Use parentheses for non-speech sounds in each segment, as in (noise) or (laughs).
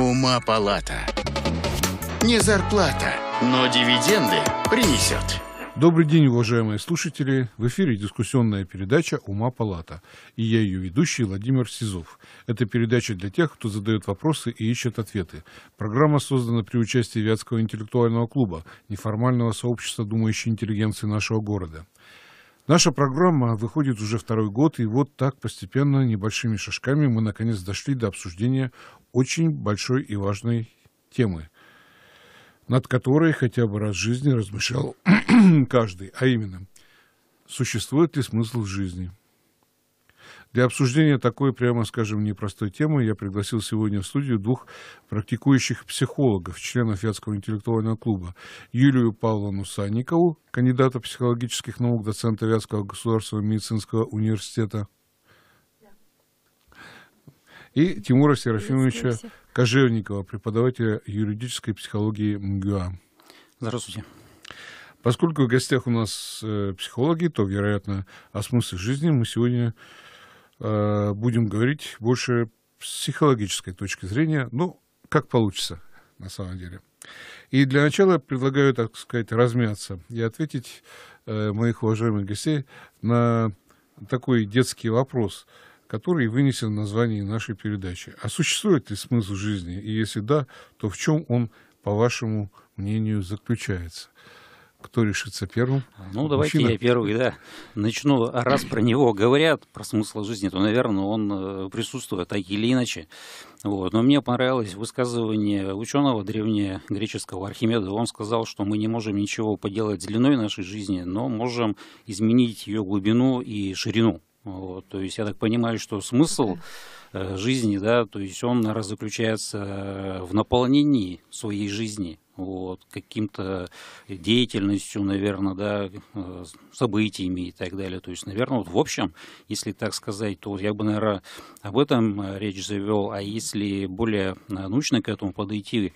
Ума палата. Не зарплата, но дивиденды принесет. Добрый день, уважаемые слушатели. В эфире дискуссионная передача «Ума палата» и я ее ведущий Владимир Сизов. Это передача для тех, кто задает вопросы и ищет ответы. Программа создана при участии Вятского интеллектуального клуба, неформального сообщества думающей интеллигенции нашего города. Наша программа выходит уже второй год, и вот так постепенно, небольшими шажками мы наконец дошли до обсуждения очень большой и важной темы, над которой хотя бы раз в жизни размышлял (clears throat) каждый, а именно, существует ли смысл жизни. Для обсуждения такой, прямо скажем, непростой темы я пригласил сегодня в студию двух практикующих психологов, членов Вятского интеллектуального клуба. Юлию Павловну Санникову, кандидата психологических наук, доцента Вятского государственного медицинского университета, и Тимура Серафимовича Кожевникова, преподавателя юридической психологии МГУА. Здравствуйте. Поскольку в гостях у нас э, психологи, то, вероятно, о смысле жизни мы сегодня э, будем говорить больше с психологической точки зрения, ну, как получится на самом деле. И для начала предлагаю, так сказать, размяться и ответить э, моих уважаемых гостей на такой детский вопрос – который вынесен в название нашей передачи. А существует ли смысл жизни? И если да, то в чем он, по вашему мнению, заключается? Кто решится первым? Ну, давайте Мужчина? я первый, да. Начну. А раз про него говорят, про смысл жизни, то, наверное, он э, присутствует так или иначе. Вот. Но мне понравилось высказывание ученого древнегреческого Архимеда. Он сказал, что мы не можем ничего поделать с длиной нашей жизни, но можем изменить ее глубину и ширину. Вот, то есть я так понимаю, что смысл э, жизни, да, то есть он раз заключается э, в наполнении своей жизни, вот, каким-то деятельностью, наверное, да, э, событиями и так далее. То есть, наверное, вот в общем, если так сказать, то я бы, наверное, об этом э, речь завел. А если более научно к этому подойти,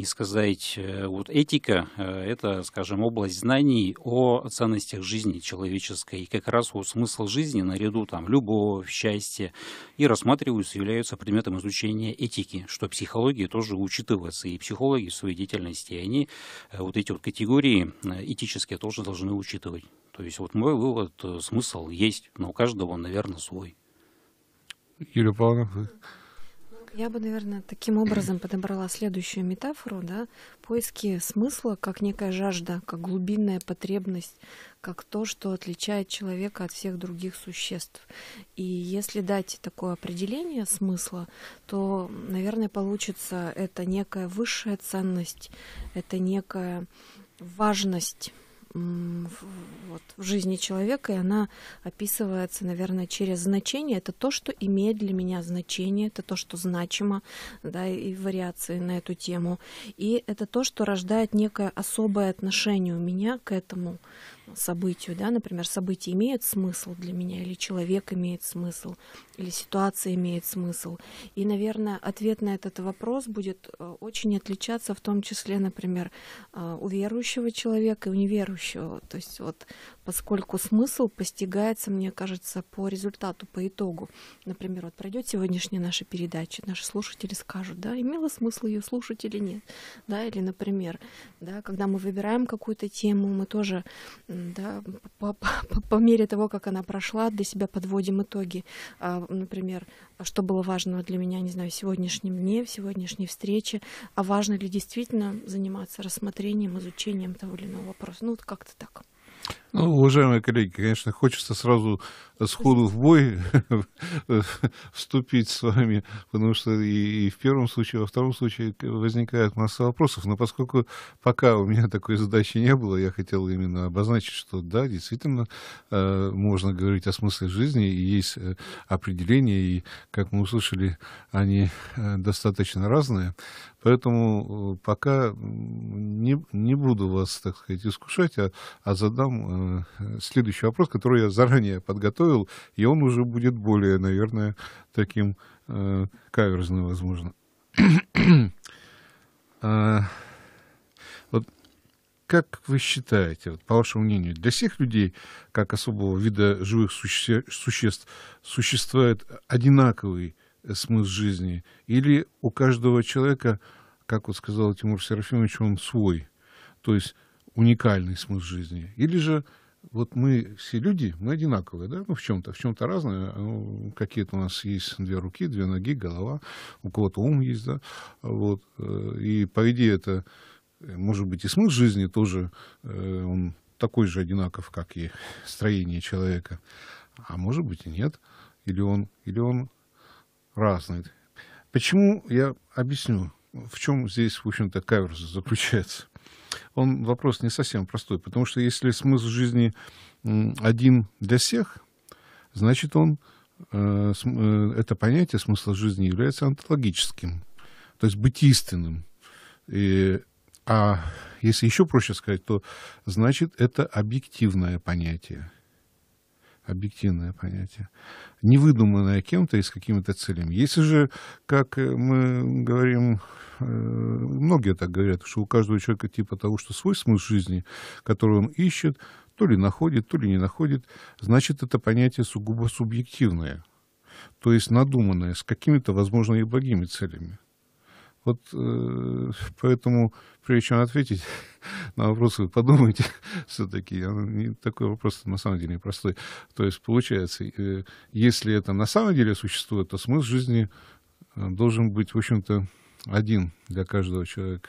и сказать, э, вот этика э, — это, скажем, область знаний о ценностях жизни человеческой. И как раз вот смысл жизни наряду там любовь, счастье и рассматриваются, являются предметом изучения этики, что психология тоже учитывается. И психологи в своей деятельности, они э, вот эти вот категории этические тоже должны учитывать. То есть вот мой вывод, смысл есть, но у каждого он, наверное, свой. Юлия Павловна, я бы, наверное, таким образом подобрала следующую метафору, да, поиски смысла как некая жажда, как глубинная потребность, как то, что отличает человека от всех других существ. И если дать такое определение смысла, то, наверное, получится это некая высшая ценность, это некая важность вот, в жизни человека, и она описывается, наверное, через значение. Это то, что имеет для меня значение, это то, что значимо, да, и вариации на эту тему. И это то, что рождает некое особое отношение у меня к этому событию, да, например, события имеют смысл для меня, или человек имеет смысл, или ситуация имеет смысл. И, наверное, ответ на этот вопрос будет э, очень отличаться, в том числе, например, э, у верующего человека и у неверующего. То есть вот поскольку смысл постигается, мне кажется, по результату, по итогу. Например, вот пройдет сегодняшняя наша передача, наши слушатели скажут, да, имело смысл ее слушать или нет, да, или, например, да, когда мы выбираем какую-то тему, мы тоже да, по, по, по мере того, как она прошла, для себя подводим итоги. А, например, что было важного для меня, не знаю, в сегодняшнем дне, в сегодняшней встрече, а важно ли действительно заниматься рассмотрением, изучением того или иного вопроса. Ну, вот как-то так. Ну, уважаемые коллеги, конечно, хочется сразу сходу в бой (laughs) вступить с вами, потому что и, и в первом случае, во втором случае возникает масса вопросов. Но поскольку пока у меня такой задачи не было, я хотел именно обозначить, что да, действительно, э, можно говорить о смысле жизни, и есть э, определения, и, как мы услышали, они э, достаточно разные. Поэтому э, пока не, не буду вас, так сказать, искушать, а, а задам э, Э, следующий вопрос, который я заранее подготовил, и он уже будет более, наверное, таким э, каверзным, возможно. (clears throat) а, вот как вы считаете, вот, по вашему мнению, для всех людей, как особого вида живых суще существ, существует одинаковый э, смысл жизни? Или у каждого человека, как вот сказал Тимур Серафимович, он свой? То есть уникальный смысл жизни, или же вот мы все люди, мы одинаковые, да, ну, в чем-то, в чем-то разные, ну, какие-то у нас есть две руки, две ноги, голова, у кого-то ум есть, да, вот, э, и по идее это, э, может быть, и смысл жизни тоже, э, он такой же одинаков, как и строение человека, а может быть и нет, или он, или он разный. Почему, я объясню, в чем здесь, в общем-то, каверс заключается он вопрос не совсем простой, потому что если смысл жизни один для всех, значит он, э, э, это понятие смысла жизни является онтологическим, то есть бытийственным. И, а если еще проще сказать, то значит это объективное понятие объективное понятие, не выдуманное кем-то и с какими-то целями. Если же, как э, мы говорим, э, многие так говорят, что у каждого человека типа того, что свой смысл жизни, который он ищет, то ли находит, то ли не находит, значит, это понятие сугубо субъективное, то есть надуманное, с какими-то, возможно, и благими целями. Вот э, поэтому, прежде чем ответить (laughs) на вопрос, вы подумайте (laughs) все-таки. Такой вопрос на самом деле непростой. То есть, получается, э, если это на самом деле существует, то смысл жизни э, должен быть, в общем-то, один для каждого человека.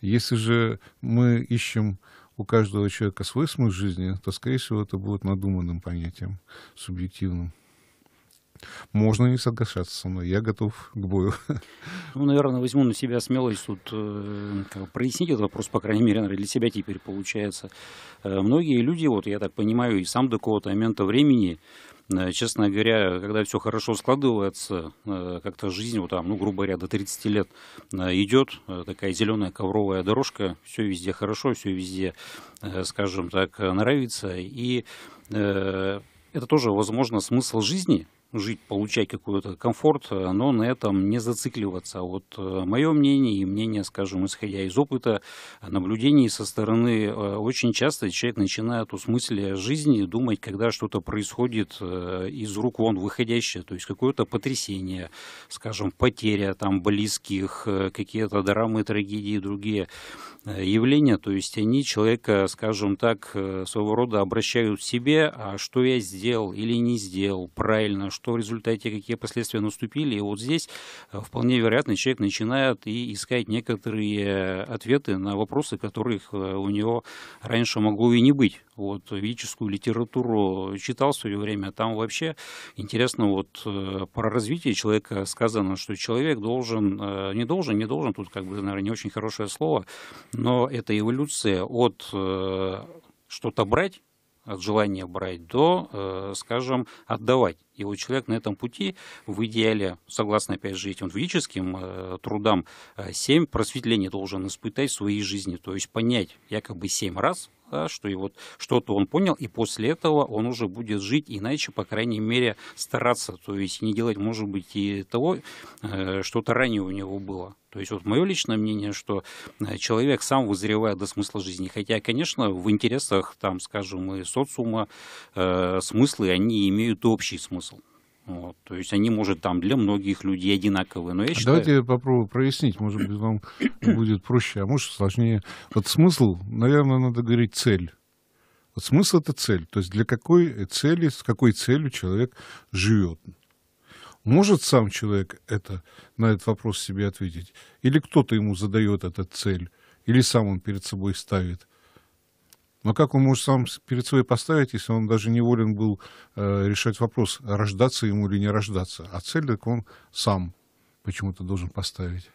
Если же мы ищем у каждого человека свой смысл жизни, то, скорее всего, это будет надуманным понятием, субъективным. Можно не соглашаться со мной, я готов к бою. (laughs) Ну, наверное, возьму на себя смелость тут э, как, прояснить этот вопрос, по крайней мере, наверное, для себя теперь получается. Э, многие люди, вот я так понимаю, и сам до какого-то момента времени э, честно говоря, когда все хорошо складывается, как-то жизнь, вот там, ну, грубо говоря, до 30 лет идет, такая зеленая ковровая дорожка, все везде хорошо, все везде, скажем так, нравится. И это тоже, возможно, смысл жизни, жить, получать какой-то комфорт, э, но на этом не зацикливаться. А вот э, мое мнение и мнение, скажем, исходя из опыта, э, наблюдений со стороны, очень часто человек начинает усмыслить жизни, думать, когда что-то происходит из рук вон выходящее, то есть какое-то потрясение, скажем, потеря там близких, какие-то драмы, трагедии и другие явления, то есть они человека, скажем так, своего рода обращают к себе, а что я сделал или не сделал, правильно, что что в результате какие последствия наступили. И вот здесь э, вполне вероятно человек начинает и искать некоторые э, ответы на вопросы, которых э, у него раньше могло и не быть. Вот ведическую литературу читал в свое время, а там вообще интересно вот про развитие человека сказано, что человек должен, не должен, не должен, тут как бы, наверное, не очень хорошее слово, но это эволюция от что-то брать, от желания брать до, скажем, отдавать. И вот человек на этом пути в идеале, согласно опять же этим ведическим э, трудам, э, семь просветлений должен испытать в своей жизни, то есть понять якобы семь раз, да, что и вот что-то он понял, и после этого он уже будет жить иначе, по крайней мере, стараться, то есть не делать, может быть, и того, э, что-то ранее у него было. То есть вот мое личное мнение, что э, человек сам вызревает до смысла жизни. Хотя, конечно, в интересах, там, скажем, и социума э, смыслы, они имеют общий смысл. Вот, то есть они, может, там для многих людей одинаковые, но я а считаю... Давайте я попробую прояснить, может быть, вам (coughs) будет проще, а может, сложнее. Вот смысл, наверное, надо говорить цель. Вот смысл — это цель, то есть для какой цели, с какой целью человек живет. Может сам человек это, на этот вопрос себе ответить? Или кто-то ему задает эту цель? Или сам он перед собой ставит? Но как он может сам перед собой поставить, если он даже не волен был э, решать вопрос, рождаться ему или не рождаться? А цель так он сам почему-то должен поставить.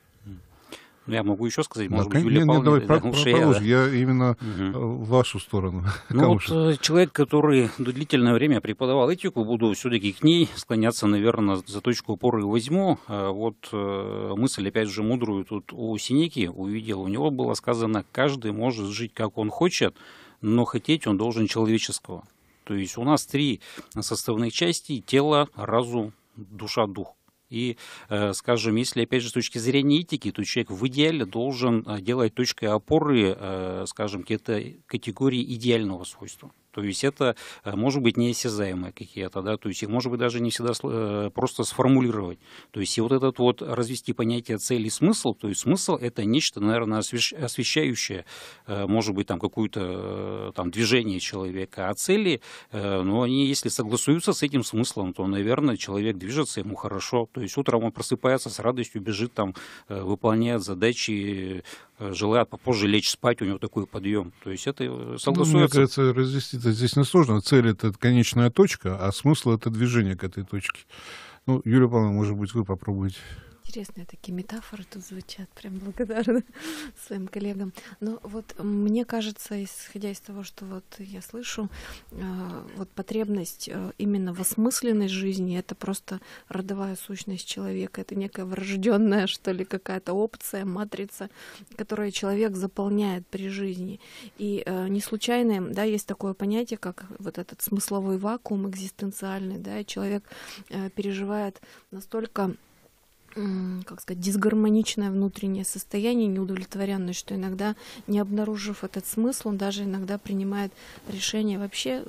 Ну, я могу еще сказать, может да, быть, Юлия нет, Павловна... Нет, давай, да, я, я именно угу. в вашу сторону. (laughs) Ну вот э, человек, который длительное время преподавал этику, буду все-таки к ней склоняться, наверное, за точку опоры возьму. Э, вот мысль, опять же, мудрую тут у Синеки увидел. У него было сказано, каждый может жить, как он хочет, но хотеть он должен человеческого. То есть у нас три составных части – тело, разум, душа, дух. И, э, скажем, если, опять же, с точки зрения этики, то человек в идеале должен э, делать точкой опоры, э, скажем, какие-то категории идеального свойства. То есть это э, может быть неосязаемые какие-то, да, то есть их может быть даже не всегда э, просто сформулировать. То есть и вот этот вот развести понятие цели и смысл, то есть смысл это нечто, наверное, освещающее, э, может быть, там какое-то там движение человека, а цели, но ну, они, если согласуются с этим смыслом, то, наверное, человек движется, ему хорошо. То есть утром он просыпается с радостью, бежит там, выполняет задачи, Э, желает попозже лечь спать, у него такой подъем. То есть это согласуется. Э, ну, мне кажется, разъяснить это здесь несложно. Цель — это конечная точка, а смысл — это движение к этой точке. Ну, Юлия Павловна, может быть, вы попробуете. Интересные такие метафоры тут звучат, прям благодарна (laughs) своим коллегам. Но вот мне кажется, исходя из того, что вот я слышу, э, вот потребность э, именно в осмысленной жизни, это просто родовая сущность человека, это некая врожденная, что ли, какая-то опция, матрица, которую человек заполняет при жизни. И э, не случайно, да, есть такое понятие, как вот этот смысловой вакуум экзистенциальный, да, и человек переживает настолько как сказать, дисгармоничное внутреннее состояние, неудовлетворенность, что иногда, не обнаружив этот смысл, он даже иногда принимает решение вообще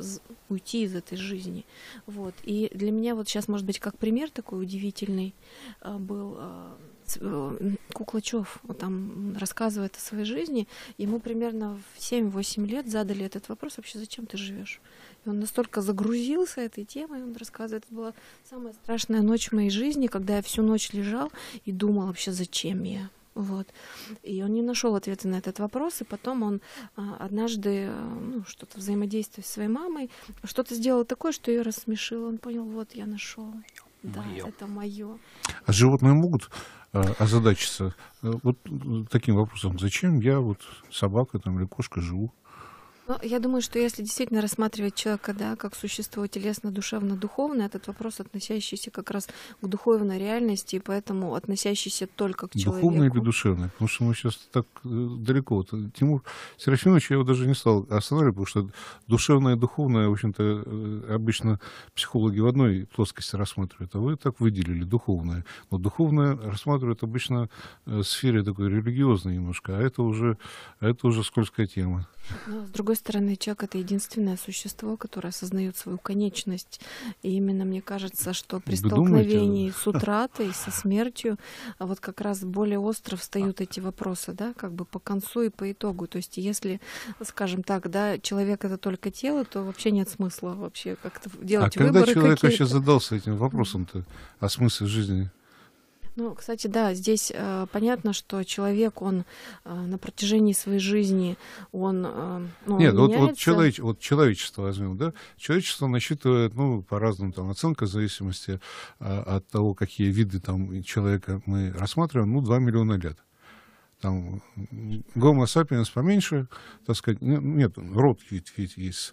уйти из этой жизни. Вот. И для меня вот сейчас, может быть, как пример такой удивительный э, был э, есть э, Куклачев, э, там рассказывает о своей жизни, ему примерно в 7-8 лет задали этот вопрос, вообще зачем ты живешь? И он настолько загрузился этой темой, он рассказывает, это была самая страшная ночь в моей жизни, когда я всю ночь лежал и думал вообще, зачем я? Вот. И он не нашел ответа на этот вопрос, и потом он а, однажды э, ну, что-то взаимодействие с своей мамой, что-то сделал такое, что ее рассмешило. Он понял, вот я нашел. Да, моё. это мое. А животные могут а, озадачиться э, вот э, таким вопросом, зачем я вот собака там или кошка живу? Ну, я думаю, что если действительно рассматривать человека да, как существо телесно-душевно-духовное, этот вопрос, относящийся как раз к духовной реальности, и поэтому относящийся только к человеку. Духовное или душевное? Потому что мы сейчас так э, далеко. Вот, э, Тимур Серафимович, я его даже не стал останавливать, потому что душевное и духовное, в общем-то, э, обычно психологи в одной плоскости рассматривают, а вы так выделили духовное. Но духовное рассматривают обычно в сфере такой религиозной немножко, а это уже, а это уже скользкая тема. Но, ну, с другой стороны, человек это единственное существо, которое осознает свою конечность. И именно мне кажется, что при Вы столкновении думаете? с (laughs) утратой, со смертью, а вот как раз более остро встают эти вопросы, да, как бы по концу и по итогу. То есть, если, скажем так, да, человек это только тело, то вообще нет смысла вообще как-то делать а выборы. А когда человек вообще задался этим вопросом-то о смысле жизни? Ну, кстати, да, здесь э, понятно, что человек, он э, на протяжении своей жизни, он, э, ну, Нет, он вот, меняется. вот, человеч, вот человечество возьмем, да, человечество насчитывает, ну, по разным там оценкам, в зависимости э, от того, какие виды там человека мы рассматриваем, ну, 2 миллиона лет там Гомо сапиенс поменьше, так сказать, нет, род ведь, ведь есть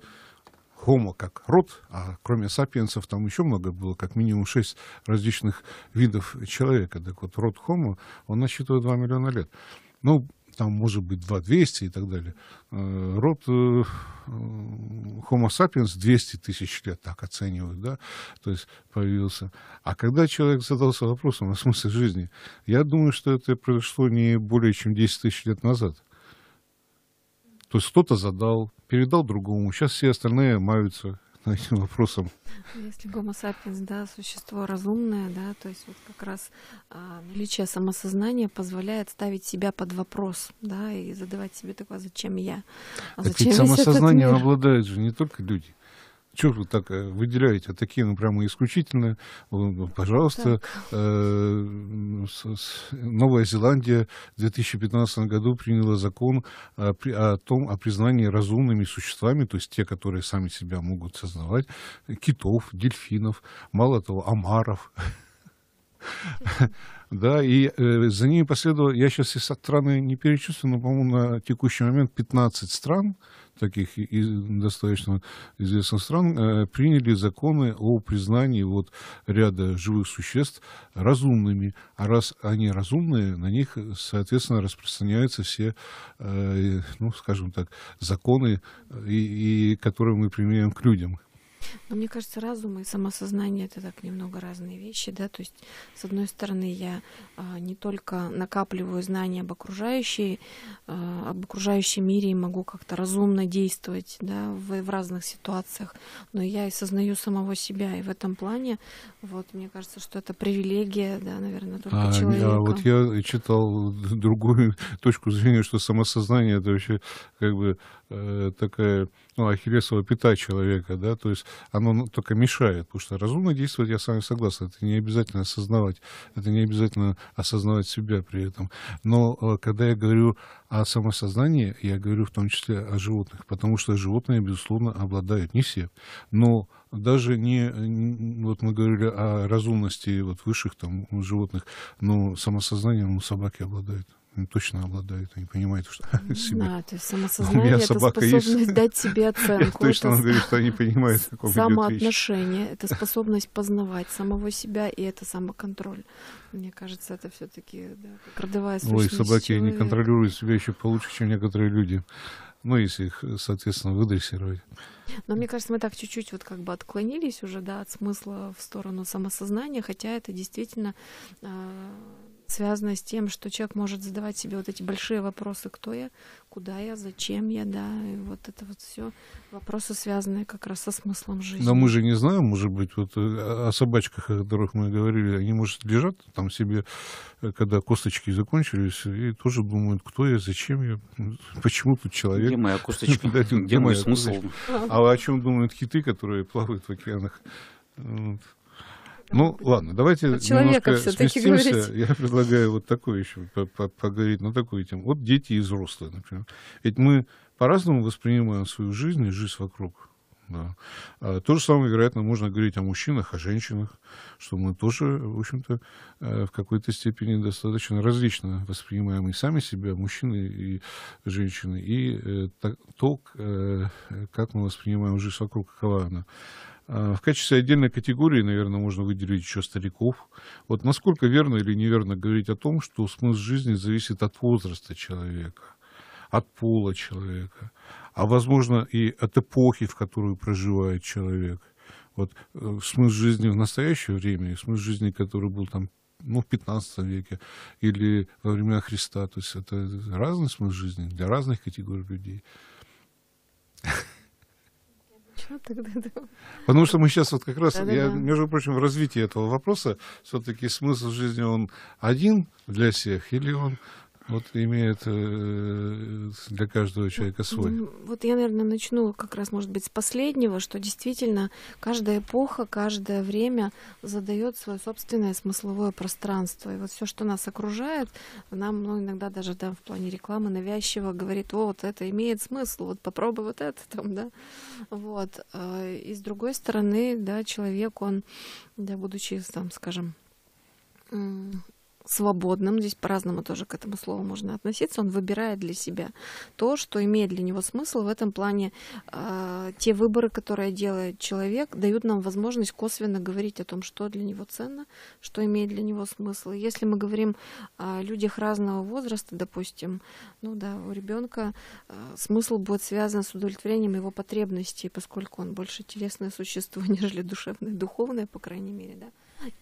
Homo как род, а кроме сапиенсов там еще много было, как минимум шесть различных видов человека. Так вот, род Homo, он насчитывает 2 миллиона лет. Ну, там может быть 2 200 и так далее. Э, род э, э, Homo sapiens 200 тысяч лет, так оценивают, да, то есть появился. А когда человек задался вопросом о смысле жизни, я думаю, что это произошло не более чем 10 тысяч лет назад. То есть кто-то задал, передал другому. Сейчас все остальные маются этим вопросом. Если гомо сапиенс, да, существо разумное, да, то есть вот как раз а, наличие самосознания позволяет ставить себя под вопрос, да, и задавать себе такое, «А зачем я? А так зачем ведь самосознанием обладают же не только люди. Чего вы так э, выделяете? А такие, ну, прямо исключительно. Ну, пожалуйста, э, Новая Зеландия в 2015 году приняла закон о, том, о признании разумными существами, то есть те, которые сами себя могут создавать, китов, дельфинов, мало того, омаров. (laughs) Да, и э, за ними последовало, я сейчас из страны не перечислю, но, по-моему, на текущий момент 15 стран, таких из, достаточно известных стран, э, приняли законы о признании вот ряда живых существ разумными. А раз они разумные, на них, соответственно, распространяются все, э, ну, скажем так, законы, э, и, и которые мы применяем к людям. Но мне кажется, разум и самосознание это так немного разные вещи, да. То есть, с одной стороны, я а, не только накапливаю знания об окружающей, а, об окружающем мире и могу как-то разумно действовать, да, в, в разных ситуациях, но я и сознаю самого себя. И в этом плане, вот, мне кажется, что это привилегия, да, наверное, только а, человека. А вот я читал другую (laughs) точку зрения, что самосознание это вообще как бы э, такая ну, ахиллесова пята человека, да, то есть оно ну, только мешает, потому что разумно действовать, я с вами согласен, это не обязательно осознавать, это не обязательно осознавать себя при этом. Но э, когда я говорю о самосознании, я говорю в том числе о животных, потому что животные, безусловно, обладают, не все, но даже не, вот мы говорили о разумности вот высших там животных, но самосознанием у собаки обладают. Ну, точно обладает, они понимают, что (laughs) себя... А, то есть самосознание — это способность есть. дать себе (laughs) оценку. Я точно это... говорю, что они понимают, о ком Самоотношение — это способность познавать самого себя, и это самоконтроль. Мне кажется, это все таки да, как родовая сущность Ой, собаки человека. не контролируют себя еще получше, чем некоторые люди. Ну, если их, соответственно, выдрессировать. Но мне кажется, мы так чуть-чуть вот как бы отклонились уже, да, от смысла в сторону самосознания, хотя это действительно э, связано с тем, что человек может задавать себе вот эти большие вопросы, кто я, куда я, зачем я, да, и вот это вот все вопросы, связанные как раз со смыслом жизни. Но мы же не знаем, может быть, вот э, о собачках, о которых мы говорили, они, может, лежат там себе, э, когда косточки закончились, и тоже думают, кто я, зачем я, почему тут человек. Где моя косточка, (laughs) где мой смысл? А о чем думают киты, которые плавают в океанах? Вот. Ну, ладно, давайте человека немножко сместимся. Я предлагаю вот такое еще поговорить на такую тему. Вот дети и взрослые, например. Ведь мы по-разному воспринимаем свою жизнь и жизнь вокруг. Да. А, то же самое, вероятно, можно говорить о мужчинах, о женщинах, что мы тоже, в общем-то, э, в какой-то степени достаточно различно воспринимаем и сами себя, мужчины и женщины, и э, то, э, как мы воспринимаем жизнь вокруг, какова она. А, в качестве отдельной категории, наверное, можно выделить еще стариков. Вот насколько верно или неверно говорить о том, что смысл жизни зависит от возраста человека, от пола человека, а возможно и от эпохи, в которую проживает человек. Вот э, смысл жизни в настоящее время и смысл жизни, который был там ну, в 15 веке или во времена Христа. То есть это разный смысл жизни для разных категорий людей. Потому что мы сейчас вот как раз, да, я, да. между прочим, в развитии этого вопроса, все-таки смысл жизни, он один для всех, или он вот имеет э, для каждого человека свой. Вот я, наверное, начну как раз, может быть, с последнего, что действительно каждая эпоха, каждое время задает свое собственное смысловое пространство. И вот все, что нас окружает, нам ну, иногда даже да, в плане рекламы навязчиво говорит, О, вот это имеет смысл, вот попробуй вот это там, да. Вот. Э, и с другой стороны, да, человек, он, да, будучи, там, скажем, свободным, здесь по-разному тоже к этому слову можно относиться, он выбирает для себя то, что имеет для него смысл. В этом плане э, те выборы, которые делает человек, дают нам возможность косвенно говорить о том, что для него ценно, что имеет для него смысл. если мы говорим о людях разного возраста, допустим, ну да, у ребенка э, а, смысл будет связан с удовлетворением его потребностей, поскольку он больше телесное существо, (laughs) нежели душевное, духовное, по крайней мере, да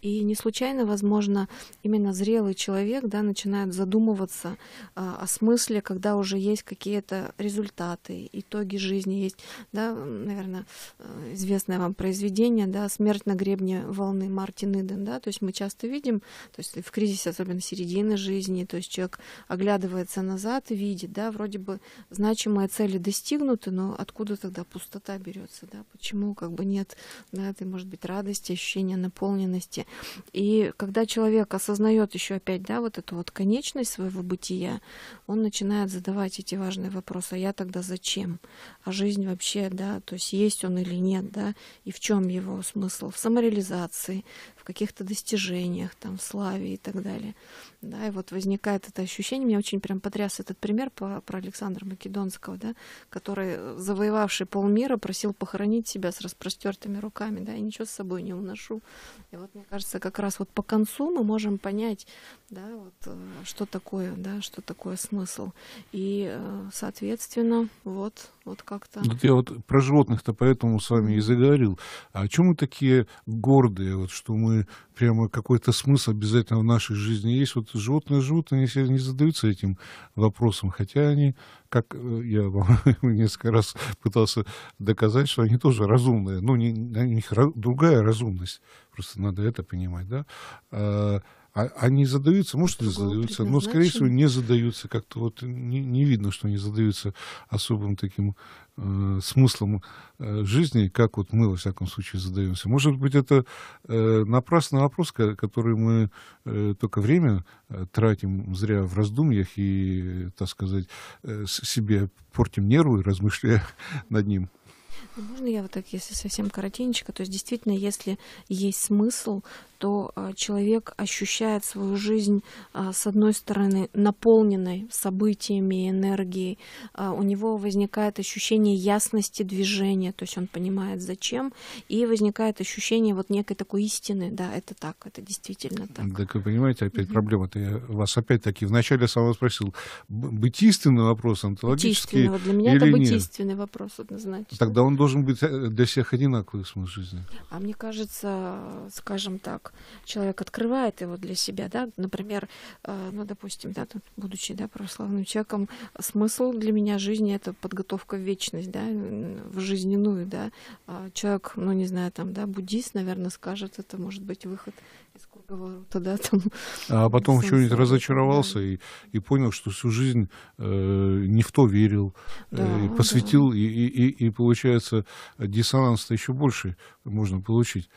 и не случайно, возможно, именно зрелый человек да, начинает задумываться а, о смысле, когда уже есть какие-то результаты, итоги жизни. Есть, да, наверное, э, известное вам произведение да, «Смерть на гребне волны» Мартин Иден. Да? То есть мы часто видим, то есть в кризисе, особенно середины жизни, то есть человек оглядывается назад и видит, да, вроде бы значимые цели достигнуты, но откуда тогда пустота берется? Да? Почему как бы нет да, этой, может быть, радости, ощущения наполненности? конечности. И когда человек осознает еще опять, да, вот эту вот конечность своего бытия, он начинает задавать эти важные вопросы. А я тогда зачем? А жизнь вообще, да, то есть есть он или нет, да, и в чем его смысл? В самореализации, в в каких-то достижениях, там, в славе и так далее. Да, и вот возникает это ощущение, меня очень прям потряс этот пример по, про Александра Македонского, да, который, э, завоевавший полмира, просил похоронить себя с распростертыми руками, да, я ничего с собой не уношу. И вот, мне кажется, как раз вот по концу мы можем понять, да, вот, э, что такое, да, что такое смысл. И, э, соответственно, вот, вот как-то... Вот я вот про животных-то поэтому с вами и заговорил. А о чем мы такие гордые, вот, что мы безумный прямо какой-то смысл обязательно в нашей жизни есть. Вот животные живут, они себе не задаются этим вопросом, хотя они, как э, я вам (laughs) несколько раз пытался доказать, что они тоже разумные, но ну, не, у них другая разумность, просто надо это понимать, да, а, а, они а задаются, может, и задаются, но, скорее всего, не задаются. Как-то вот не, не видно, что они задаются особым таким э, смыслом э, жизни, как вот мы, во всяком случае, задаемся. Может быть, это э, напрасный вопрос, который мы э, только время э, тратим зря в раздумьях и, так сказать, э, себе портим нервы, размышляя (laughs) над ним. Ну, можно я вот так, если совсем коротенько, то есть действительно, если есть смысл, что э, человек ощущает свою жизнь, э, с одной стороны, наполненной событиями, энергией. Э, у него возникает ощущение ясности движения, то есть он понимает, зачем, и возникает ощущение вот некой такой истины, да, это так, это действительно так. Так вы понимаете, опять угу. проблема-то, я вас опять-таки вначале сам спросил, быть истинным вопросом. антологический Быть для меня это быть нет? истинный вопрос однозначно. Тогда он должен быть для всех одинаковый смысл жизни. А мне кажется, скажем так, человек открывает его для себя, да, например, э, ну, допустим, да, тут, будучи, да, православным человеком, смысл для меня жизни — это подготовка в вечность, да, в жизненную, да, а человек, ну, не знаю, там, да, буддист, наверное, скажет, это может быть выход из круговорота, да, там. А потом еще разочаровался да. и, и понял, что всю жизнь э, не в то верил, э, да, э, посвятил, да. и, и, и, и, получается, диссонанс-то еще больше можно получить.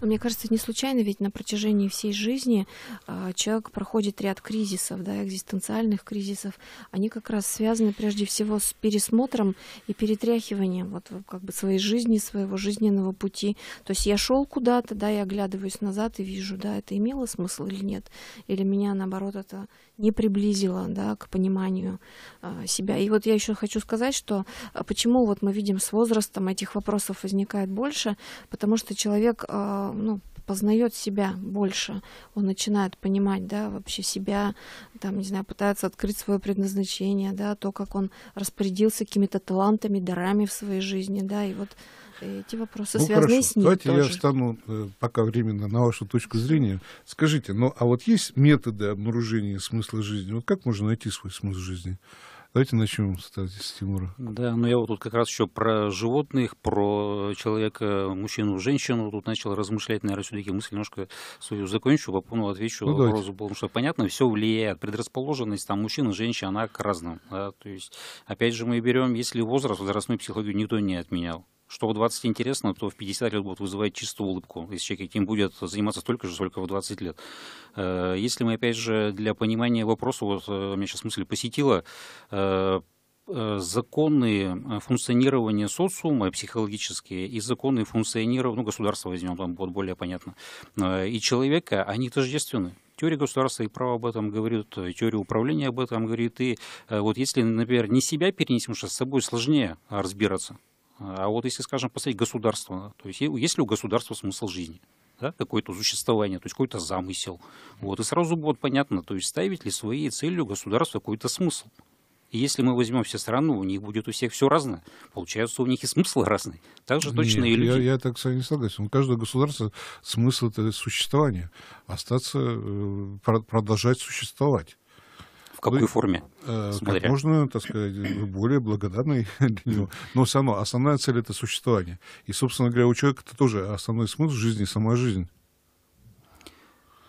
Но мне кажется, не случайно, ведь на протяжении всей жизни а, человек проходит ряд кризисов, да, экзистенциальных кризисов. Они как раз связаны прежде всего с пересмотром и перетряхиванием вот как бы своей жизни, своего жизненного пути. То есть я шел куда-то, да, я оглядываюсь назад и вижу, да, это имело смысл или нет, или меня наоборот это не приблизило, да, к пониманию а, себя. И вот я еще хочу сказать, что а, почему вот мы видим с возрастом этих вопросов возникает больше, потому что человек а, ну, познает себя больше, он начинает понимать, да, вообще себя, там, не знаю, пытается открыть свое предназначение, да, то, как он распорядился какими-то талантами, дарами в своей жизни, да, и вот эти вопросы ну, связаны хорошо. с ним Давайте тоже. я встану э, пока временно на вашу точку зрения. Скажите, ну, а вот есть методы обнаружения смысла жизни? Вот как можно найти свой смысл жизни? Давайте начнем, кстати, с Тимура. Да, ну я вот тут как раз еще про животных, про человека, мужчину, женщину тут начал размышлять, наверное, все-таки мысль немножко свою закончу, по отвечу ну, вопросу, потому что понятно, все влияет, предрасположенность там мужчина, женщина, она к разным, да, то есть, опять же, мы берем, если возраст, возрастную психологию никто не отменял, что в 20 интересно, то в 50 лет будет вызывать чистую улыбку, если человек этим будет заниматься столько же, сколько в 20 лет. Э, если мы, опять же, для понимания вопроса, вот э, меня сейчас мысль посетила, э, законные функционирования социума психологические и законные функционирования, ну, государства возьмем, там будет более понятно, и человека, они тождественны теория государства и права об этом говорит, теория управления об этом говорит. И вот если, например, не себя перенесем, что с собой сложнее разбираться, а вот если, скажем, посмотреть государство, то есть есть ли у государства смысл жизни? да, какое-то существование, то есть какой-то замысел. Вот, и сразу будет понятно, то есть ставить ли своей целью государства какой-то смысл. И если мы возьмем все страны, у них будет у всех все разное. Получается, у них и смыслы разные. Так же точно Нет, и люди. Я, я так с вами не согласен. У каждого государства смысл это существование. Остаться, э, продолжать существовать в какой вы, форме? Э, как можно, так сказать, более благодарный (laughs) для него. Но все равно основная цель — это существование. И, собственно говоря, у человека это тоже основной смысл жизни — сама жизнь.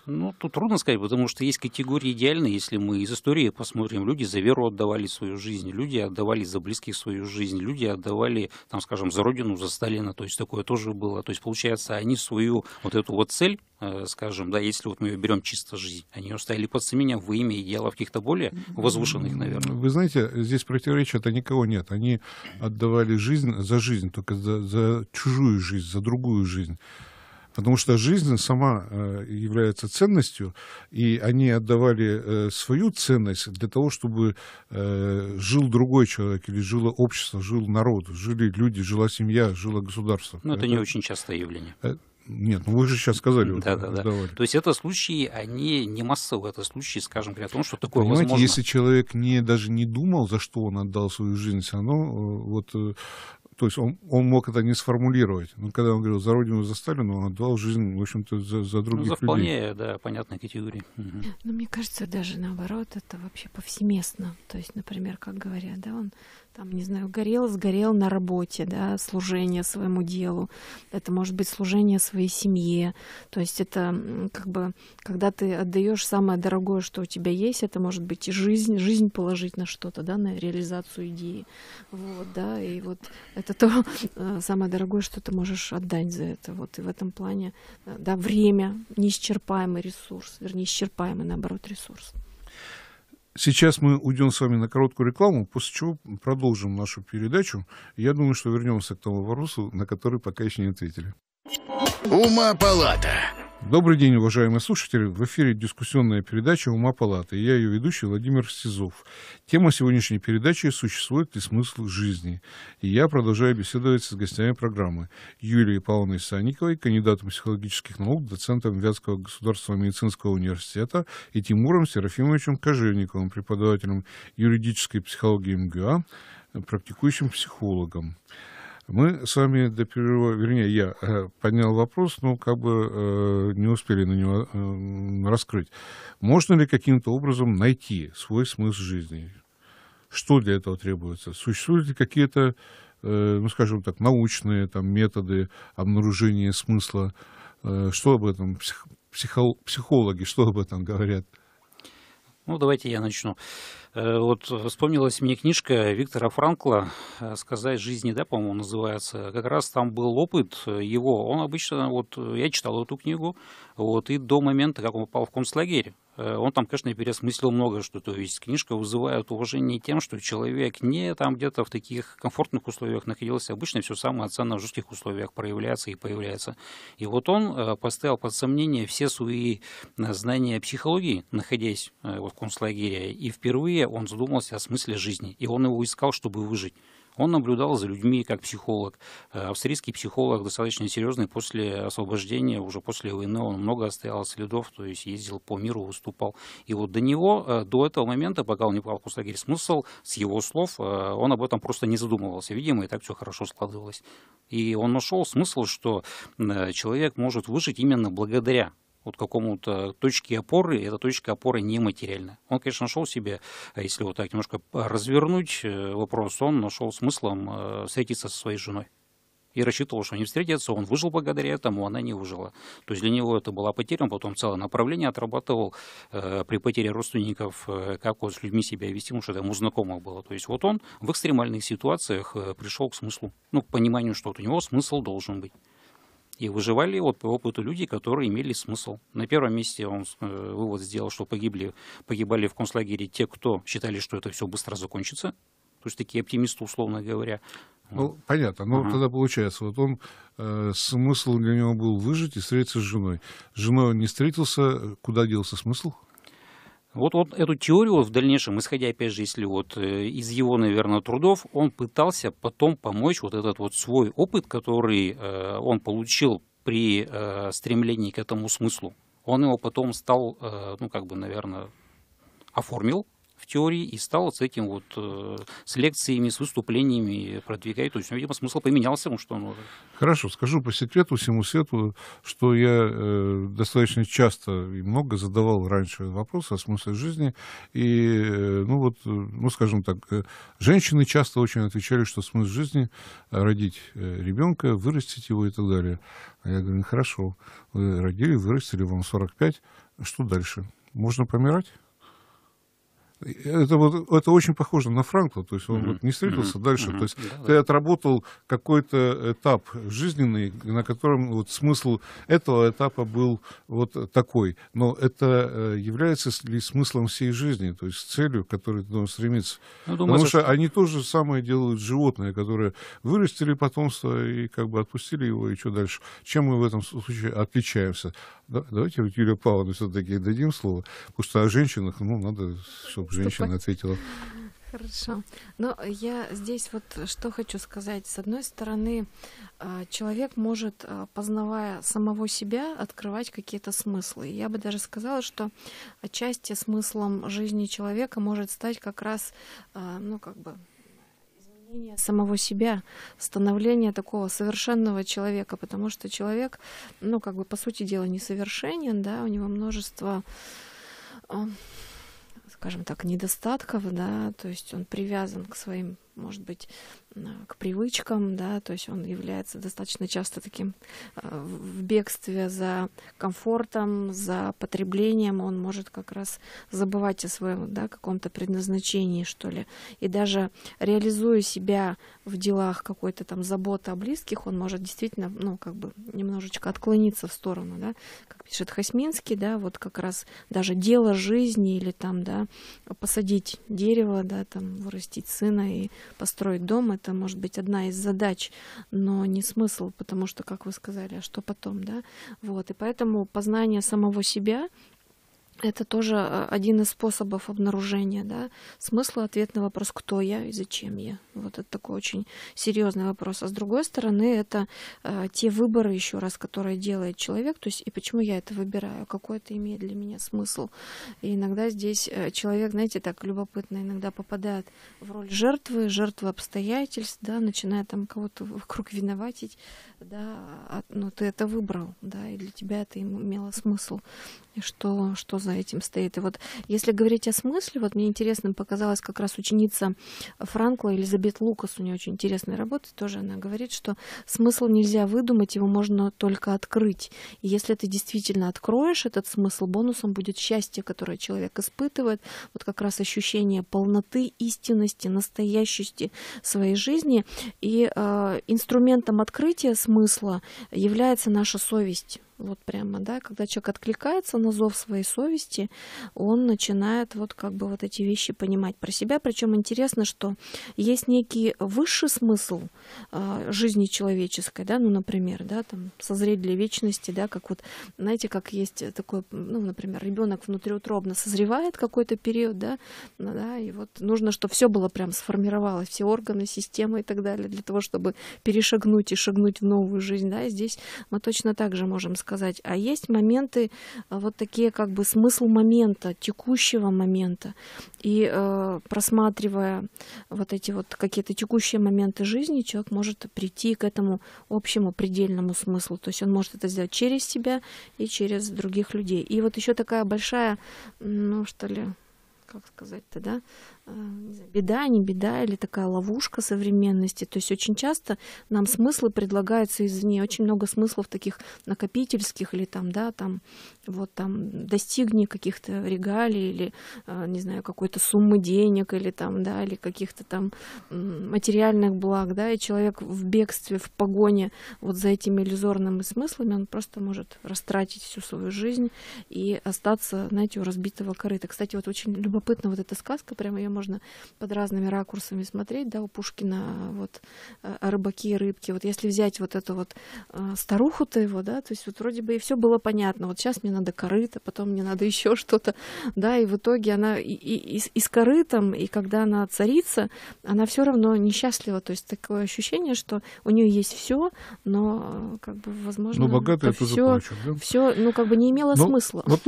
Ну, тут трудно сказать, потому что есть категории идеальные. Если мы из истории посмотрим, люди за веру отдавали свою жизнь, люди отдавали за близких свою жизнь, люди отдавали, там, скажем, за родину, за Сталина. То есть такое тоже было. То есть, получается, они свою вот эту вот цель, э, скажем, да, если вот мы ее берем чисто жизнь, они устояли под сомнение в имя идеалов каких-то более возвышенных, наверное. Вы знаете, здесь противоречия-то никого нет. Они отдавали жизнь за жизнь, только за, за чужую жизнь, за другую жизнь потому что жизнь сама э, является ценностью, и они отдавали э, свою ценность для того, чтобы э, жил другой человек или жило общество, жил народ, жили люди, жила семья, жило государство. Но ну, это, это не очень частое явление. Нет, ну вы же сейчас сказали. Вот, да, да, да. Давали. То есть это случаи, они не массовые, это случаи, скажем, при том, что такое Понимаете, возможно. если человек не, даже не думал, за что он отдал свою жизнь, оно вот то есть он, он мог это не сформулировать. Но когда он говорил «за родину, за Сталина», он отдал жизнь, в общем-то, за, за ну, других ну, за вполне, людей. да, понятной категории. Угу. Ну, мне кажется, даже наоборот, это вообще повсеместно. То есть, например, как говорят, да, он там, не знаю, горел, сгорел на работе, да, служение своему делу, это может быть служение своей семье, то есть это как бы, когда ты отдаешь самое дорогое, что у тебя есть, это может быть жизнь, жизнь положить на что-то, да, на реализацию идеи, вот, да, и вот это то э, самое дорогое, что ты можешь отдать за это, вот, и в этом плане, э, да, время, неисчерпаемый ресурс, вернее, исчерпаемый, наоборот, ресурс. Сейчас мы уйдем с вами на короткую рекламу, после чего продолжим нашу передачу. Я думаю, что вернемся к тому вопросу, на который пока еще не ответили. Ума палата. Добрый день, уважаемые слушатели. В эфире дискуссионная передача «Ума палаты». Я ее ведущий Владимир Сизов. Тема сегодняшней передачи «Существует ли смысл жизни?» И я продолжаю беседовать с гостями программы. Юлией Павловной Санниковой, кандидатом психологических наук, доцентом Вятского государственного медицинского университета, и Тимуром Серафимовичем Кожевниковым, преподавателем юридической психологии МГУА, практикующим психологом. Мы с вами до перерыва, вернее, я э, поднял вопрос, но ну, как бы э, не успели на него э, раскрыть. Можно ли каким-то образом найти свой смысл жизни? Что для этого требуется? Существуют ли какие-то, ну, скажем так, научные там, методы обнаружения смысла? Что об этом психологи, что об этом говорят? — ну, давайте я начну. Э, вот вспомнилась мне книжка Виктора Франкла «Сказать жизни», да, по-моему, называется. Как раз там был опыт его. Он обычно, вот э, я читал эту книгу, вот, и до момента, как он попал в концлагерь. Э, он там, конечно, переосмыслил много что. То есть книжка вызывает уважение тем, что человек не там где-то в таких комфортных условиях находился. Обычно все самое ценное в жестких условиях проявляется и появляется. И вот он э, поставил под сомнение все свои э, знания психологии, находясь вот в концлагере. И впервые он задумался о смысле жизни. И он его искал, чтобы выжить. Он наблюдал за людьми как психолог. Э, австрийский психолог достаточно серьезный после освобождения, уже после войны он много оставил следов, то есть ездил по миру, выступал. И вот до него, э, до этого момента, пока он не попал в концлагерь, смысл с его слов, э, он об этом просто не задумывался. Видимо, и так все хорошо складывалось. И он нашел смысл, что человек может выжить именно благодаря вот какому-то точке опоры, и эта точка опоры нематериальна. Он, конечно, нашел себе, э, если вот так немножко развернуть э, вопрос, он нашел смыслом э, встретиться со своей женой. И рассчитывал, что они встретятся, он выжил благодаря этому, а она не выжила. То есть для него это была потеря, он потом целое направление отрабатывал э, при потере родственников, э, как вот с людьми себя вести, потому что это ему знакомо было. То есть вот он в экстремальных ситуациях э, пришел к смыслу, ну, к пониманию, что вот у него смысл должен быть. И выживали вот, по опыту люди, которые имели смысл. На первом месте он э, вывод сделал, что погибли, погибали в концлагере те, кто считали, что это все быстро закончится. То есть такие оптимисты, условно говоря. Ну, понятно. Но ну, ага. тогда получается, вот он, э, смысл для него был выжить и встретиться с женой. С женой он не встретился, куда делся смысл? Вот, вот эту теорию в дальнейшем, исходя, опять же, если вот э, из его, наверное, трудов, он пытался потом помочь вот этот вот свой опыт, который э, он получил при э, стремлении к этому смыслу. Он его потом стал, ну, как бы, наверное, оформил теории и стал с этим вот, э, с лекциями, с выступлениями продвигать. То есть, ну, видимо, смысл поменялся, потому что он... Ну, Уже... Хорошо, скажу по секрету, всему свету, что я э, достаточно часто и много задавал раньше вопросы о смысле жизни, и, э, ну вот, э, ну, скажем так, э, женщины часто очень отвечали, что смысл жизни — родить э, ребенка, вырастить его и так далее. А я говорю, «Ну, хорошо, вы родили, вырастили, вам 45, что дальше? Можно помирать? это, вот, это очень похоже на Франкла, то есть он mm-hmm. вот не встретился mm-hmm. дальше, mm-hmm. то есть да, ты отработал какой-то этап жизненный, на котором вот смысл этого этапа был вот такой, но это э, является ли смыслом всей жизни, то есть целью, к которой ты должен стремиться, ну, думаю, потому что, что они то же самое делают животные, которые вырастили потомство и как бы отпустили его, и что дальше, чем мы в этом случае отличаемся? давайте вот Юлия Павловна все-таки дадим слово, потому что о женщинах, ну, надо, чтобы чтобы женщина ответила. Хорошо. Но я здесь вот что хочу сказать. С одной стороны, э, человек может, э, познавая самого себя, открывать какие-то смыслы. Я бы даже сказала, что отчасти смыслом жизни человека может стать как раз, э, ну, как бы, изменение самого себя, становление такого совершенного человека, потому что человек, ну, как бы, по сути дела, несовершенен, да, у него множество скажем так, недостатков, да, то есть он привязан к своим, может быть, а, к привычкам, да, то есть он является достаточно часто таким а, в бегстве за комфортом, за потреблением, он может как раз забывать о своем, да, каком-то предназначении, что ли, и даже реализуя себя в делах какой-то там заботы о близких, он может действительно, ну, как бы немножечко отклониться в сторону, да, как пишет Хасминский, да, вот как раз даже дело жизни или там, да, посадить дерево, да, там вырастить сына и построить дом, это может быть одна из задач, но не смысл, потому что, как вы сказали, а что потом, да? Вот, и поэтому познание самого себя это тоже а, один из способов обнаружения да, смысла, ответ на вопрос, кто я и зачем я. Вот это такой очень серьезный вопрос. А с другой стороны, это э, те выборы, еще раз, которые делает человек, то есть и почему я это выбираю, какой это имеет для меня смысл. И иногда здесь э, человек, знаете, так любопытно иногда попадает в роль жертвы, жертвы обстоятельств, да, начинает там кого-то вокруг виноватить, да, а, но ну, ты это выбрал, да, и для тебя это имело смысл. и Что, что за за этим стоит. И вот если говорить о смысле, вот мне интересным показалась как раз ученица Франкла Элизабет Лукас, у нее очень интересная работа, тоже она говорит, что смысл нельзя выдумать, его можно только открыть. И если ты действительно откроешь этот смысл, бонусом будет счастье, которое человек испытывает, вот как раз ощущение полноты, истинности, настоящести своей жизни. И э, инструментом открытия смысла является наша совесть вот прямо, да, когда человек откликается на зов своей совести, он начинает вот как бы вот эти вещи понимать про себя. Причем интересно, что есть некий высший смысл э, жизни человеческой, да, ну, например, да, там, созреть для вечности, да, как вот, знаете, как есть такой, ну, например, ребенок внутриутробно созревает какой-то период, да, ну, да, и вот нужно, чтобы все было прям сформировалось, все органы, системы и так далее, для того, чтобы перешагнуть и шагнуть в новую жизнь, да, и здесь мы точно так же можем сказать, сказать, а есть моменты, э, вот такие как бы смысл момента, текущего момента. И э, просматривая вот эти вот какие-то текущие моменты жизни, человек может прийти к этому общему предельному смыслу. То есть он может это сделать через себя и через других людей. И вот еще такая большая, ну что ли, как сказать-то, да, Э, знаю, беда, не беда или такая ловушка современности. То есть очень часто нам смыслы предлагаются извне, очень много смыслов таких накопительских или там, да, там вот там достигни каких-то регалий или, э, не знаю, какой-то суммы денег или там, да, или каких-то там материальных благ, да, и человек в бегстве, в погоне вот за этими иллюзорными смыслами, он просто может растратить всю свою жизнь и остаться, знаете, у разбитого корыта. Кстати, вот очень любопытно вот эта сказка, прямо ее можно под разными ракурсами смотреть, да, у Пушкина вот э, рыбаки и рыбки. Вот если взять вот эту вот э, старуху-то его, да, то есть вот вроде бы и все было понятно. Вот сейчас мне надо корыто, потом мне надо (laughs) еще что-то, да, и в итоге она и, и, и, и с корытом, и когда она царица, она все равно несчастлива, то есть такое ощущение, что у нее есть все, но э, как бы возможно, но ну, богатые это все, заплачут, да? все, ну как бы не имело но, ну, смысла. Вот,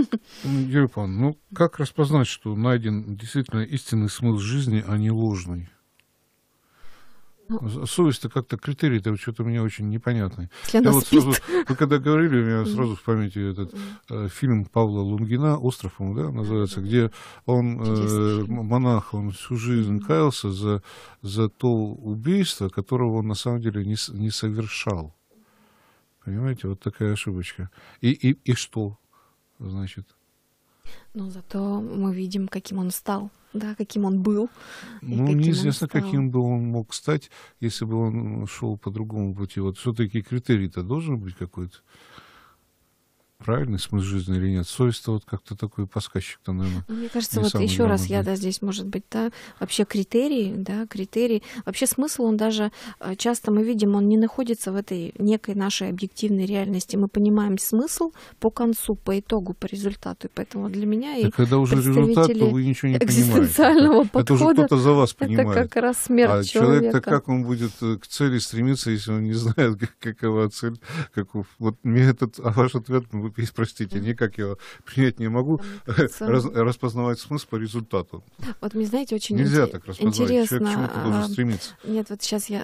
Юрий Павлович, ну как распознать, что найден действительно истинный смысл жизни, а не ложный? Совесть-то как-то критерий-то что-то у меня очень непонятный. Если Я вот сразу, вы когда говорили, у меня сразу в памяти этот э, фильм Павла Лунгина «Остров», он, да, называется, где он, э, монах, он всю жизнь каялся за, за то убийство, которого он на самом деле не, не совершал. Понимаете, вот такая ошибочка. И, и, и что, значит, но зато мы видим, каким он стал, да, каким он был. Ну, каким неизвестно, каким бы он мог стать, если бы он шел по другому пути. Вот все-таки критерий-то должен быть какой-то правильный смысл жизни или нет. Совесть-то вот как-то такой подсказчик-то, наверное. Ну, мне кажется, вот еще раз я, да, здесь, может быть, да, вообще критерии, да, критерии. Вообще смысл, он даже э, часто мы видим, он не находится в этой некой нашей объективной реальности. Мы понимаем смысл по концу, по итогу, по результату. И поэтому для меня и, и когда уже результат, то вы ничего не экзистенциального понимаете. это уже кто-то за вас понимает. Это как раз смерть а человек-то как он будет э, к цели стремиться, если он не знает, (laughs) какова цель? Как, вот мне этот а ваш ответ ну, простите, никак я принять не могу, Раз, распознавать смысл по результату. Вот мне, знаете, очень Нельзя так распознавать, интересно. человек к а, стремиться. Нет, вот сейчас я...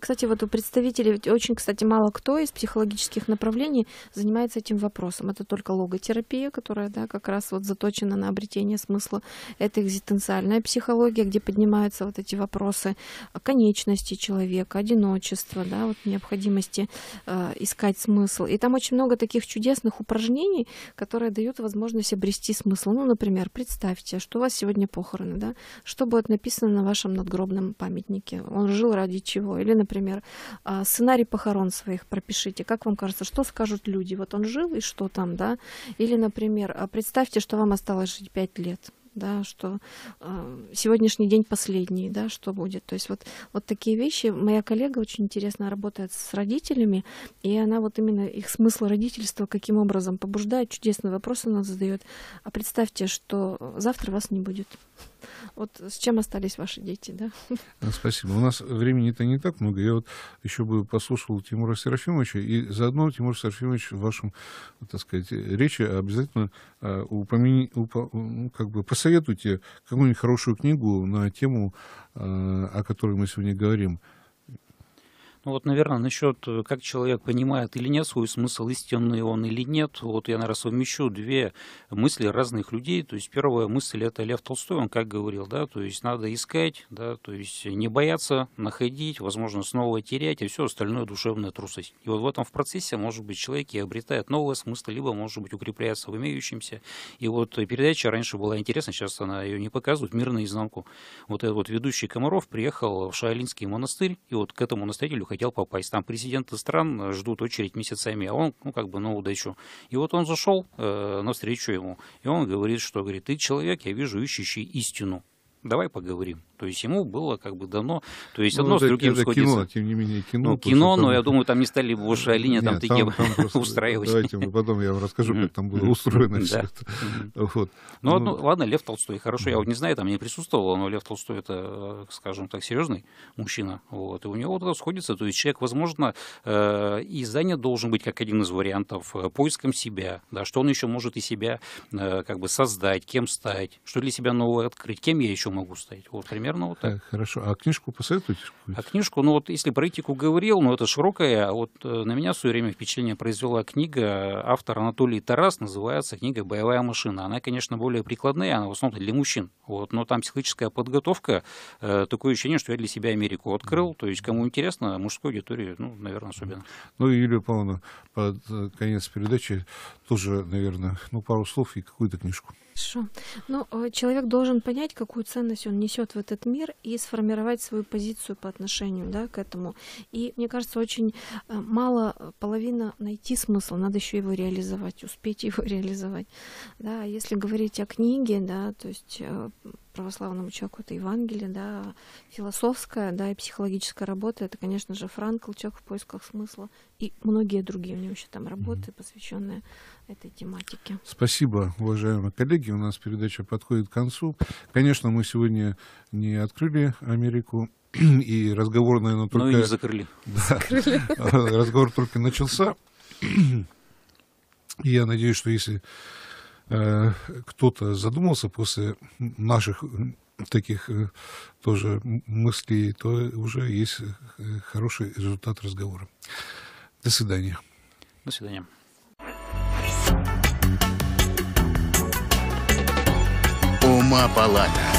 кстати, вот у представителей, очень, кстати, мало кто из психологических направлений занимается этим вопросом. Это только логотерапия, которая, да, как раз вот заточена на обретение смысла. Это экзистенциальная психология, где поднимаются вот эти вопросы конечности человека, одиночества, да, вот необходимости э, искать смысл. И там очень много таких чудесных простых упражнений, которые дают возможность обрести смысл. Ну, например, представьте, что у вас сегодня похороны, да, что будет написано на вашем надгробном памятнике, он жил ради чего, или, например, а, сценарий похорон своих пропишите, как вам кажется, что скажут люди, вот он жил и что там, да, или, например, а, представьте, что вам осталось жить пять лет, да, что э, сегодняшний день последний, да, что будет. То есть вот, вот такие вещи. Моя коллега очень интересно работает с родителями, и она вот именно их смысл родительства каким образом побуждает. Чудесный вопрос она задает. А представьте, что завтра вас не будет. Вот с чем остались ваши дети, да? А, спасибо. У нас времени-то не так много. Я вот еще бы послушал Тимура Серафимовича, и заодно, Тимур Серафимович, в вашем, так сказать, речи обязательно а, упомяни, упо, ну, как бы посоветуйте какую-нибудь хорошую книгу на тему, а, о которой мы сегодня говорим. Ну вот, наверное, насчет, э, как человек понимает или нет свой смысл, истинный он или нет, вот я, наверное, совмещу две мысли разных людей. То есть первая мысль – это Лев Толстой, он как говорил, да, то есть надо искать, да, то есть не бояться, находить, возможно, снова терять, и все остальное – душевная трусость. И вот в этом в процессе, может быть, человек и обретает новые смыслы, либо, может быть, укрепляется в имеющемся. И вот передача раньше была интересна, сейчас она ее не показывает, «Мир наизнанку». Вот этот вот ведущий Комаров приехал в Шаолинский монастырь, и вот к этому настоятелю хотел попасть. Там президенты стран э, ждут очередь месяцами, а он, ну, как бы на удачу. И вот он зашел э, навстречу ему, и он говорит, что, говорит, ты человек, я вижу, ищущий истину. Давай поговорим. То есть ему было как бы дано то есть ну, одно это, с другим это сходится. кино, тем не менее, кино. Ну, кино, но я думаю, там не стали больше линия, там такие (laughs) устраивать. Давайте потом я вам расскажу, как там было устроено все это. Ну, ну, ну, ладно, Лев Толстой, хорошо, я вот не знаю, там не присутствовал, но Лев Толстой это, скажем так, серьезный мужчина, вот, и у него вот это сходится, то есть человек, возможно, э, и занят должен быть как один из вариантов э, поиском себя, да, что он еще может и себя э, как бы создать, кем стать, что для себя новое открыть, кем я еще могу стать, вот, примерно примерно вот э, так. Хорошо. А книжку посоветуете? А книжку, ну вот если про этику говорил, ну это широкая, а вот э, на меня в свое время впечатление произвела книга автор Анатолий Тарас, называется книга «Боевая машина». Она, конечно, более прикладная, она в основном для мужчин, вот, но там психологическая подготовка, э, такое ощущение, что я для себя Америку открыл, то есть кому интересно, мужской аудитории, ну, наверное, особенно. Ну, Юлия Павловна, под э, конец передачи тоже, наверное, ну, пару слов и какую-то книжку. Хорошо. Ну, э, человек должен понять, какую ценность он несет в этот мир и сформировать свою позицию по отношению да, к этому. И, мне кажется, очень э, мало э, половина найти смысл, надо еще его реализовать, успеть его (laughs) реализовать. Да, если говорить о книге, да, то есть православному человеку это Евангелие, да, философская, да, и психологическая работа, это, конечно же, Франкл, человек в поисках смысла, и многие другие у него еще там работы, посвященные этой тематики. Спасибо, уважаемые коллеги. У нас передача подходит к концу. Конечно, мы сегодня не открыли Америку. (clears throat) И разговор, наверное, только... Ну и не закрыли. Да, закрыли. (laughs) разговор только начался. я надеюсь, что если э, кто-то задумался после наших э, таких э, тоже мыслей, то уже есть э, хороший результат разговора. До свидания. До свидания. Ума палата.